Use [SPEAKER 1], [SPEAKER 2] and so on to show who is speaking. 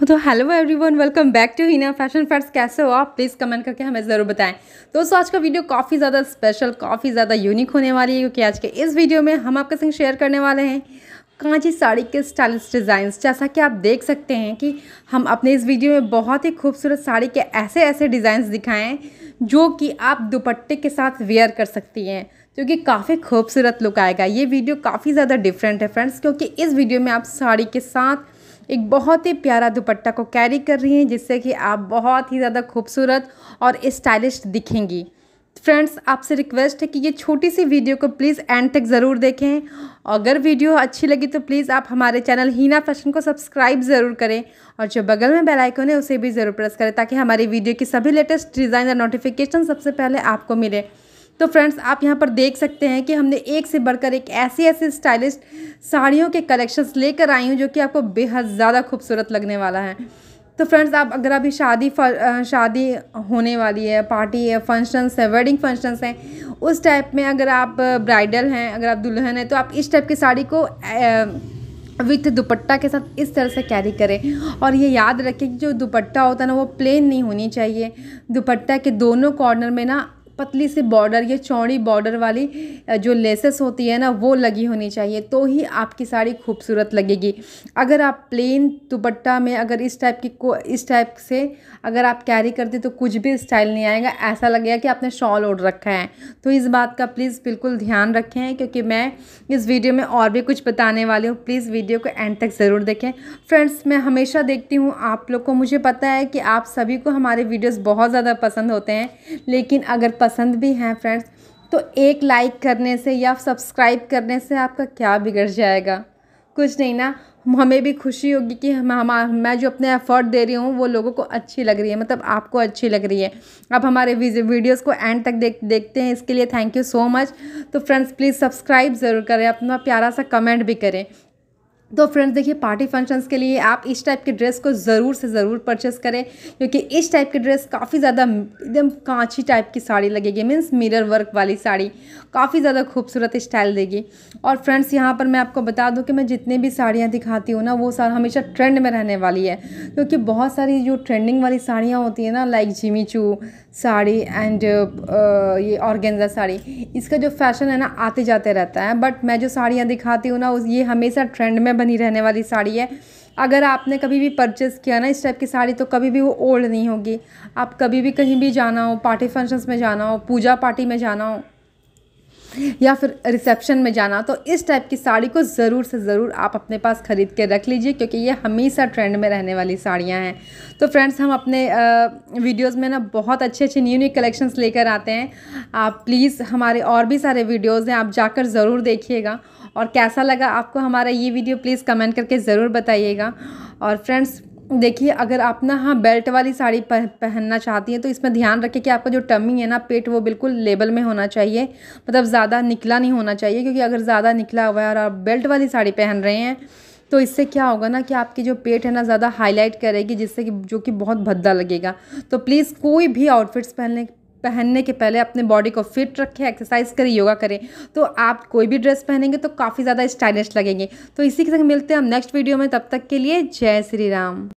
[SPEAKER 1] हाँ, तो hello everyone welcome back to Hina fashion facts कैसे हो आप प्लीज़ कमेंट करके हमें ज़रूर बताएं दोस्तों आज का वीडियो काफ़ी ज़्यादा स्पेशल काफ़ी ज़्यादा यूनिक होने वाली है क्योंकि आज के इस वीडियो में हम आपके संग शेयर करने वाले हैं कांची साड़ी के स्टाइलिश डिज़ाइंस जैसा कि आप देख सकते हैं कि हम अपने इस वीडियो में बहुत ही खूबसूरत साड़ी के ऐसे ऐसे डिज़ाइंस दिखाएँ जो कि आप दुपट्टे के साथ वेयर कर सकती हैं क्योंकि काफ़ी खूबसूरत लुक आएगा ये वीडियो काफ़ी ज़्यादा डिफरेंट है फ्रेंड्स क्योंकि इस वीडियो में आप साड़ी के साथ एक बहुत ही प्यारा दुपट्टा को कैरी कर रही हैं जिससे कि आप बहुत ही ज़्यादा खूबसूरत और स्टाइलिश दिखेंगी फ्रेंड्स आपसे रिक्वेस्ट है कि ये छोटी सी वीडियो को प्लीज़ एंड तक ज़रूर देखें अगर वीडियो अच्छी लगी तो प्लीज़ आप हमारे चैनल हीना फैशन को सब्सक्राइब ज़रूर करें और जो बगल में बेल आइकन है उसे भी ज़रूर प्रेस करें ताकि हमारी वीडियो की सभी लेटेस्ट डिज़ाइन और नोटिफिकेशन सबसे पहले आपको मिले तो फ्रेंड्स आप यहाँ पर देख सकते हैं कि हमने एक से बढ़कर एक ऐसी ऐसी स्टाइलिश साड़ियों के कलेक्शंस लेकर आई हूँ जो कि आपको बेहद ज़्यादा खूबसूरत लगने वाला है तो फ्रेंड्स आप अगर अभी शादी शादी होने वाली है पार्टी है फंक्शंस है वेडिंग फंक्शंस हैं उस टाइप में अगर आप ब्राइडल हैं अगर आप दुल्हन हैं तो आप इस टाइप की साड़ी को विथ दुपट्टा के साथ इस तरह से कैरी करें और ये याद रखें कि जो दुपट्टा होता है ना वो प्लेन नहीं होनी चाहिए दुपट्टा के दोनों कॉर्नर में ना पतली सी बॉर्डर या चौड़ी बॉर्डर वाली जो लेसेस होती है ना वो लगी होनी चाहिए तो ही आपकी साड़ी खूबसूरत लगेगी अगर आप प्लेन दुपट्टा में अगर इस टाइप की को इस टाइप से अगर आप कैरी करते तो कुछ भी स्टाइल नहीं आएगा ऐसा लगेगा कि आपने शॉल ओढ़ रखा है तो इस बात का प्लीज़ बिल्कुल ध्यान रखें क्योंकि मैं इस वीडियो में और भी कुछ बताने वाली हूँ प्लीज़ वीडियो को एंड तक ज़रूर देखें फ्रेंड्स मैं हमेशा देखती हूँ आप लोग को मुझे पता है कि आप सभी को हमारे वीडियोज़ बहुत ज़्यादा पसंद होते हैं लेकिन अगर पसंद भी हैं फ्रेंड्स तो एक लाइक करने से या सब्सक्राइब करने से आपका क्या बिगड़ जाएगा कुछ नहीं ना हमें भी खुशी होगी कि हम हम मैं जो अपने एफ़र्ट दे रही हूँ वो लोगों को अच्छी लग रही है मतलब आपको अच्छी लग रही है आप हमारे वीडियोस को एंड तक देख देखते हैं इसके लिए थैंक यू सो मच तो फ्रेंड्स प्लीज़ सब्सक्राइब ज़रूर करें अपना प्यारा सा कमेंट भी करें तो फ्रेंड्स देखिए पार्टी फंक्शंस के लिए आप इस टाइप के ड्रेस को ज़रूर से ज़रूर परचेस करें क्योंकि इस टाइप के ड्रेस काफ़ी ज़्यादा एकदम कांची टाइप की साड़ी लगेगी मीन्स मिरर वर्क वाली साड़ी काफ़ी ज़्यादा खूबसूरत स्टाइल देगी और फ्रेंड्स यहाँ पर मैं आपको बता दूँ कि मैं जितने भी साड़ियाँ दिखाती हूँ ना वो सारा हमेशा ट्रेंड में रहने वाली है क्योंकि बहुत सारी जो ट्रेंडिंग वाली साड़ियाँ होती हैं ना like Jimmy Choo sari and uh, uh, ये ऑर्गेंजा साड़ी इसका जो फैशन है ना आते जाते रहता है बट मैं जो साड़ियाँ दिखाती हूँ ना उस ये हमेशा ट्रेंड में बनी रहने वाली साड़ी है अगर आपने कभी भी परचेस किया ना इस टाइप की साड़ी तो कभी भी वो ओल्ड नहीं होगी आप कभी भी कहीं भी जाना हो पार्टी फंक्शंस में जाना हो पूजा पार्टी में जाना हो या फिर रिसेप्शन में जाना तो इस टाइप की साड़ी को ज़रूर से ज़रूर आप अपने पास ख़रीद के रख लीजिए क्योंकि ये हमेशा ट्रेंड में रहने वाली साड़ियाँ हैं तो फ्रेंड्स हम अपने वीडियोज़ में ना बहुत अच्छे अच्छे न्यू न्यू कलेक्शंस लेकर आते हैं आप प्लीज़ हमारे और भी सारे वीडियोज़ हैं आप जाकर ज़रूर देखिएगा और कैसा लगा आपको हमारा ये वीडियो प्लीज़ कमेंट करके ज़रूर बताइएगा और फ्रेंड्स देखिए अगर आप ना हाँ बेल्ट वाली साड़ी पह, पहनना चाहती हैं तो इसमें ध्यान रखें कि आपका जो टमी है ना पेट वो बिल्कुल लेबल में होना चाहिए मतलब ज़्यादा निकला नहीं होना चाहिए क्योंकि अगर ज़्यादा निकला हुआ है और आप बेल्ट वाली साड़ी पहन रहे हैं तो इससे क्या होगा ना कि आपकी जो पेट है ना ज़्यादा हाईलाइट करेगी जिससे कि जो कि बहुत भद्दा लगेगा तो प्लीज़ कोई भी आउटफिट्स पहनने पहनने के पहले अपने बॉडी को फिट रखें एक्सरसाइज करें योगा करें तो आप कोई भी ड्रेस पहनेंगे तो काफ़ी ज़्यादा स्टाइलिश लगेंगे तो इसी के साथ मिलते हैं हम नेक्स्ट वीडियो में तब तक के लिए जय श्री राम